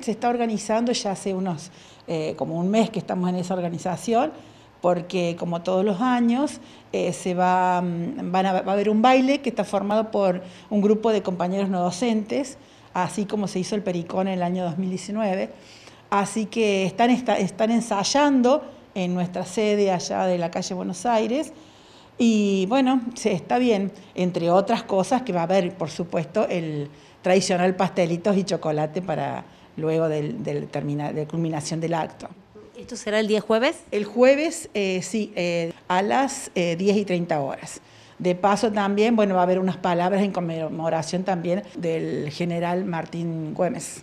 Se está organizando ya hace unos, eh, como un mes que estamos en esa organización, porque como todos los años eh, se va, mm, a, va a haber un baile que está formado por un grupo de compañeros no docentes, así como se hizo el Pericón en el año 2019. Así que están, están ensayando en nuestra sede allá de la calle Buenos Aires. Y bueno, se está bien, entre otras cosas que va a haber, por supuesto, el tradicional pastelitos y chocolate para, luego del, del de culminación del acto. ¿Esto será el día jueves? El jueves, eh, sí, eh, a las 10 eh, y 30 horas. De paso también, bueno, va a haber unas palabras en conmemoración también del general Martín Güemes.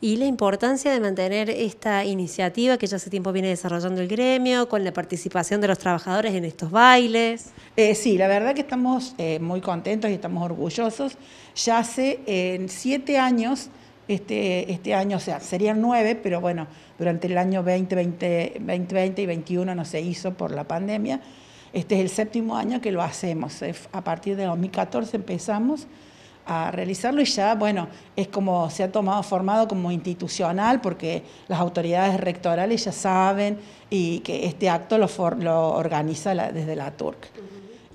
Y la importancia de mantener esta iniciativa que ya hace tiempo viene desarrollando el gremio, con la participación de los trabajadores en estos bailes. sí, la verdad que estamos muy contentos y estamos orgullosos. Ya hace siete años este, este, año, o sea, serían nueve, pero bueno, durante el año 2020, y 2021 no se hizo por la pandemia. Este es el séptimo año que lo hacemos. A partir de 2014 empezamos a realizarlo y ya, bueno, es como se ha tomado formado como institucional porque las autoridades rectorales ya saben y que este acto lo, lo organiza desde la TURC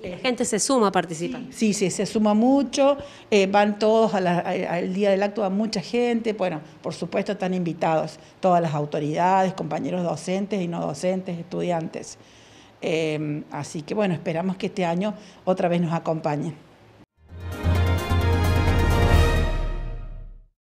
la gente se suma a participar. Sí, sí, se suma mucho, eh, van todos al día del acto, va mucha gente, bueno, por supuesto están invitados todas las autoridades, compañeros docentes y no docentes, estudiantes. Eh, así que bueno, esperamos que este año otra vez nos acompañen.